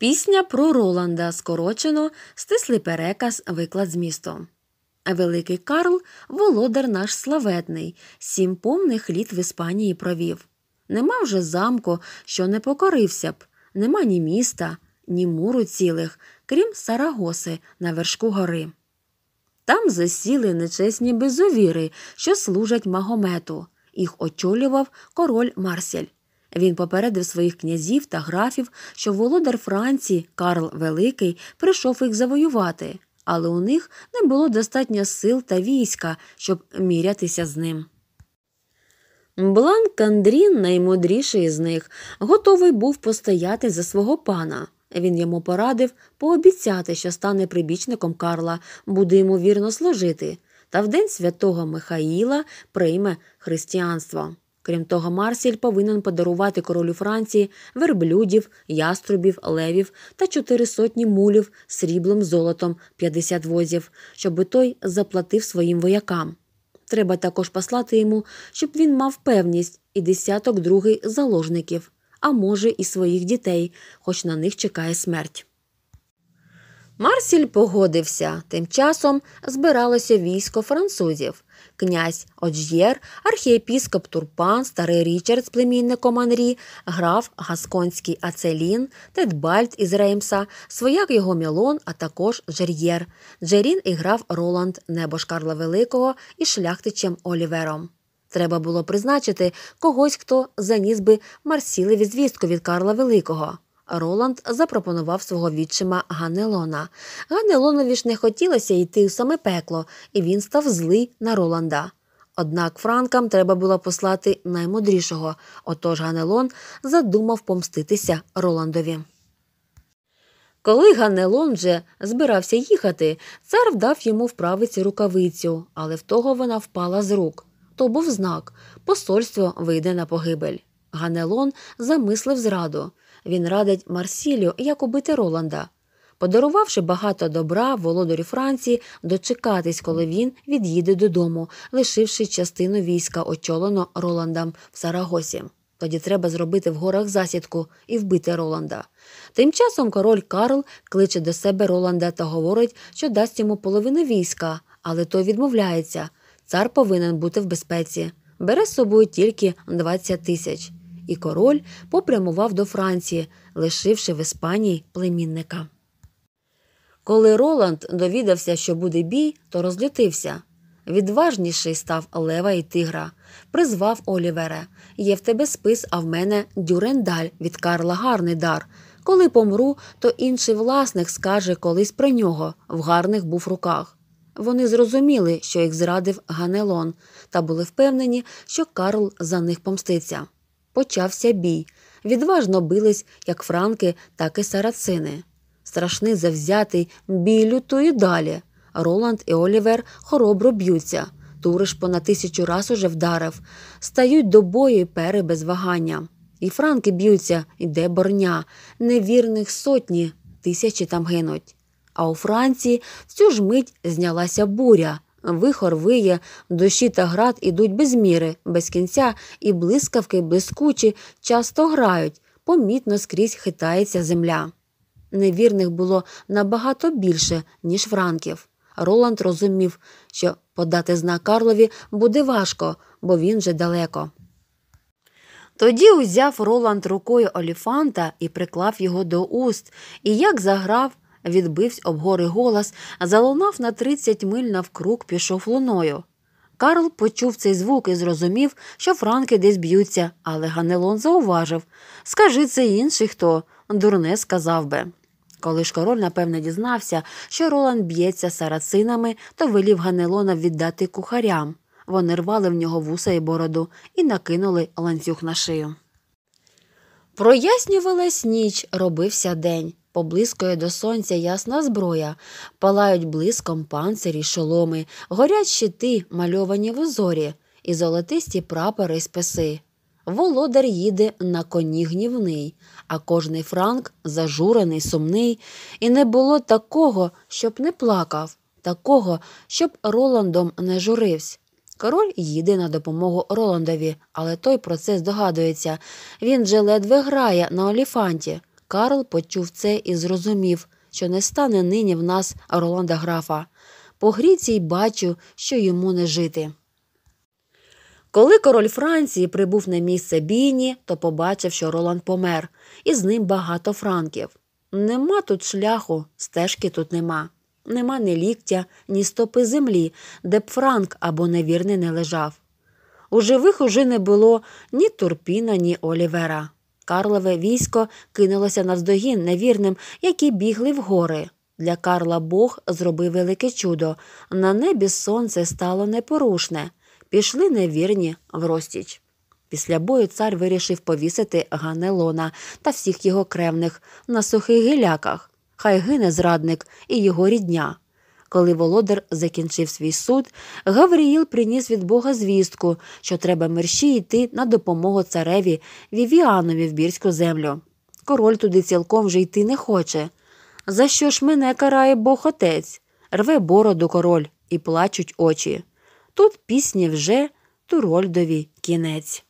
Пісня про Роланда скорочено, стислий переказ, виклад змісту. Великий Карл володар наш славетний, сім повних літ в Іспанії провів. Нема вже замку, що не покорився б, нема ні міста, ні муру цілих, крім Сарагоси на вершку гори. Там засіли нечесні безовіри, що служать магомету. Їх очолював король Марсель. Він попередив своїх князів та графів, що володар Франції Карл Великий прийшов їх завоювати, але у них не було достатньо сил та війська, щоб мірятися з ним. Бланк Андрін, наймудріший із них, готовий був постояти за свого пана. Він йому порадив пообіцяти, що стане прибічником Карла, буде йому вірно служити, та в день святого Михаїла прийме християнство. Крім того, Марсіль повинен подарувати королю Франції верблюдів, яструбів, левів та чотири сотні мулів сріблом золотом, 50 возів, щоби той заплатив своїм воякам. Треба також послати йому, щоб він мав певність і десяток другий заложників, а може, і своїх дітей, хоч на них чекає смерть. Марсіль погодився. Тим часом збиралося військо французів. Князь Оджєр, архієпіскоп Турпан, старий Річард з племінником Анрі, граф Гасконський Ацелін, Тедбальд із Реймса, свояк його Мілон, а також Джер'єр. Джерін і граф Роланд, небож Карла Великого і шляхтичем Олівером. Треба було призначити когось, хто заніс би Марсілеві звістку від Карла Великого. Роланд запропонував свого відчима Ганелона. Ганелонові ж не хотілося йти у саме пекло, і він став злий на Роланда. Однак Франкам треба було послати наймудрішого, отож Ганелон задумав помститися Роландові. Коли Ганелон же збирався їхати, цар вдав йому в правиці рукавицю, але в того вона впала з рук. То був знак посольство вийде на погибель. Ганелон замислив зраду. Він радить Марсілю, як убити Роланда, подарувавши багато добра володарю Франції, дочекатись, коли він від'їде додому, лишивши частину війська, очолено Роландом в Сарагосі. Тоді треба зробити в горах засідку і вбити Роланда. Тим часом король Карл кличе до себе Роланда та говорить, що дасть йому половину війська, але той відмовляється. Цар повинен бути в безпеці. Бере з собою тільки 20 тисяч і король попрямував до Франції, лишивши в Іспанії племінника. Коли Роланд довідався, що буде бій, то розлютився. Відважніший став лева і тигра, призвав Олівере Є в тебе спис, а в мене дюрендаль від Карла гарний дар. Коли помру, то інший власник скаже колись про нього в гарних був руках. Вони зрозуміли, що їх зрадив Ганелон, та були впевнені, що Карл за них помститься почався бій. Відважно бились як франки, так і сарацини. Страшний завзятий бій лютує далі. Роланд і Олівер хоробро б'ються. Туриш понад тисячу раз уже вдарив, стають до бою і пери без вагання. І франки б'ються, іде борня. Невірних сотні, тисячі там гинуть. А у Франції в цю ж мить знялася буря. Вихор виє, дощі та град ідуть без міри, без кінця, і блискавки блискучі, часто грають, помітно скрізь хитається земля. Невірних було набагато більше, ніж франків. Роланд розумів, що подати знак Карлові буде важко, бо він вже далеко. Тоді узяв Роланд рукою оліфанта і приклав його до уст, і як заграв відбивсь об гори голос, залунав на тридцять миль навкруг, пішов луною. Карл почув цей звук і зрозумів, що франки десь б'ються, але Ганелон зауважив скажи це інший хто, дурне сказав би. Коли ж король, напевне, дізнався, що Роланд б'ється сарацинами, то вилів Ганелона віддати кухарям. Вони рвали в нього вуса і бороду і накинули ланцюг на шию. Прояснювалась ніч, робився день поблискує до сонця ясна зброя, палають блиском панцирі, шоломи, горять щити, мальовані в узорі, і золотисті прапори списи. Володар їде на коні гнівний, а кожний франк зажурений, сумний, і не було такого, щоб не плакав, такого, щоб Роландом не журивсь. Король їде на допомогу Роландові, але той про це здогадується. Він же ледве грає на оліфанті. Карл почув це і зрозумів, що не стане нині в нас Роланда графа. По гріці й бачу, що йому не жити. Коли король Франції прибув на місце бійні, то побачив, що Роланд помер, і з ним багато франків. Нема тут шляху, стежки тут нема. Нема ні ліктя, ні стопи землі, де б Франк або невірний не лежав. У живих уже не було ні Турпіна, ні Олівера. Карлове військо кинулося навздогін невірним, які бігли в гори. Для Карла Бог зробив велике чудо. На небі сонце стало непорушне. Пішли невірні в розтіч. Після бою цар вирішив повісити Ганелона та всіх його кремних на сухих гіляках. Хай гине зрадник і його рідня. Коли володар закінчив свій суд, Гавріїл приніс від Бога звістку, що треба мерщі йти на допомогу цареві Вівіанові в бірську землю. Король туди цілком вже йти не хоче. За що ж мене карає Бог отець? Рве бороду король і плачуть очі. Тут пісні вже Турольдові кінець.